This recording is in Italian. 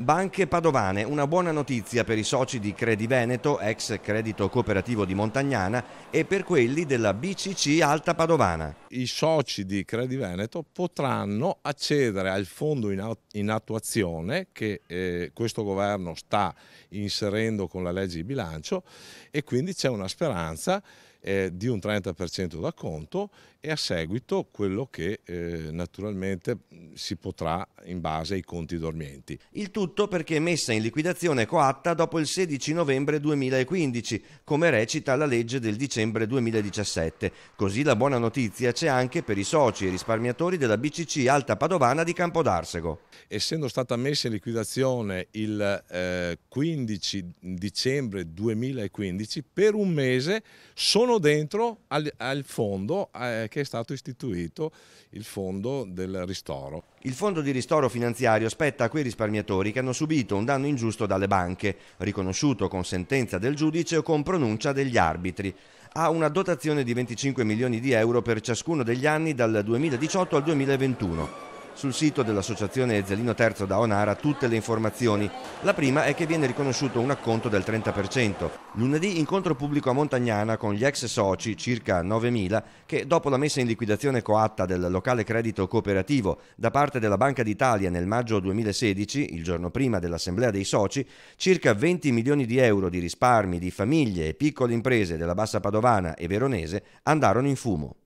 Banche Padovane, una buona notizia per i soci di Credi Veneto, ex credito cooperativo di Montagnana, e per quelli della BCC Alta Padovana. I soci di Credi Veneto potranno accedere al fondo in, attuazione che eh, questo governo sta inserendo con la legge di bilancio e quindi c'è una speranza eh, di un 30% da conto e a seguito quello che eh, naturalmente si potrà in base ai conti dormienti. Il tutto perché è messa in liquidazione coatta dopo il 16 novembre 2015, come recita la legge del dicembre 2017. Così la buona notizia c'è anche per i soci e risparmiatori della BCC Alta Padovana di Campodarsego. Essendo stata messa in liquidazione il eh, 15 dicembre 2015, per un mese sono sono dentro al, al fondo eh, che è stato istituito, il fondo del ristoro. Il fondo di ristoro finanziario spetta a quei risparmiatori che hanno subito un danno ingiusto dalle banche, riconosciuto con sentenza del giudice o con pronuncia degli arbitri ha una dotazione di 25 milioni di euro per ciascuno degli anni dal 2018 al 2021. Sul sito dell'associazione Zelino Terzo da Onara tutte le informazioni. La prima è che viene riconosciuto un acconto del 30%. Lunedì incontro pubblico a Montagnana con gli ex soci, circa 9.000, che dopo la messa in liquidazione coatta del locale credito cooperativo da parte della Banca d'Italia nel maggio 2016, il giorno prima dell'assemblea dei soci, circa 20 milioni di euro di risparmi di famiglie e piccole imprese della bassa padovana e veronese andarono in fumo.